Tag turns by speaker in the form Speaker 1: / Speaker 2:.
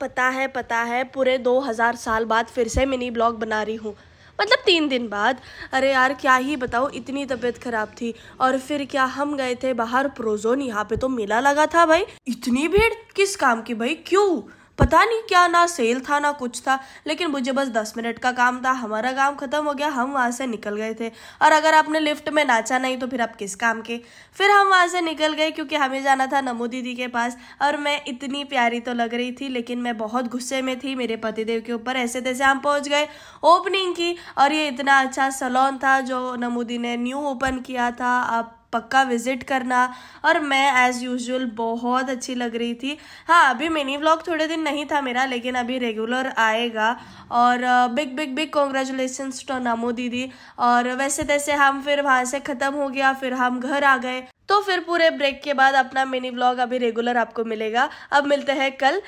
Speaker 1: पता है पता है पूरे दो हज़ार साल बाद फिर से मिनी ब्लॉग बना रही हूँ मतलब तीन दिन बाद अरे यार क्या ही बताओ इतनी तबीयत ख़राब थी और फिर क्या हम गए थे बाहर प्रोजोन यहाँ पे तो मेला लगा था भाई इतनी भीड़ किस काम की भाई क्यों पता नहीं क्या ना सेल था ना कुछ था लेकिन मुझे बस दस मिनट का काम था हमारा काम ख़त्म हो गया हम वहाँ से निकल गए थे और अगर आपने लिफ्ट में नाचा नहीं तो फिर आप किस काम के फिर हम वहाँ से निकल गए क्योंकि हमें जाना था नमो दीदी के पास और मैं इतनी प्यारी तो लग रही थी लेकिन मैं बहुत गुस्से में थी मेरे पतिदेव के ऊपर ऐसे तैसे हम पहुँच गए ओपनिंग की और ये इतना अच्छा सलोन था जो नमोदी ने न्यू ओपन किया था आप पक्का विज़िट करना और मैं एज़ यूजुअल बहुत अच्छी लग रही थी हाँ अभी मिनी व्लॉग थोड़े दिन नहीं था मेरा लेकिन अभी रेगुलर आएगा और big big big congratulations to Namo Didi और वैसे तैसे हम फिर वहाँ से ख़त्म हो गया फिर हम घर आ गए तो फिर पूरे ब्रेक के बाद अपना मिनी व्लॉग अभी रेगुलर आपको मिलेगा अब मिलते हैं कल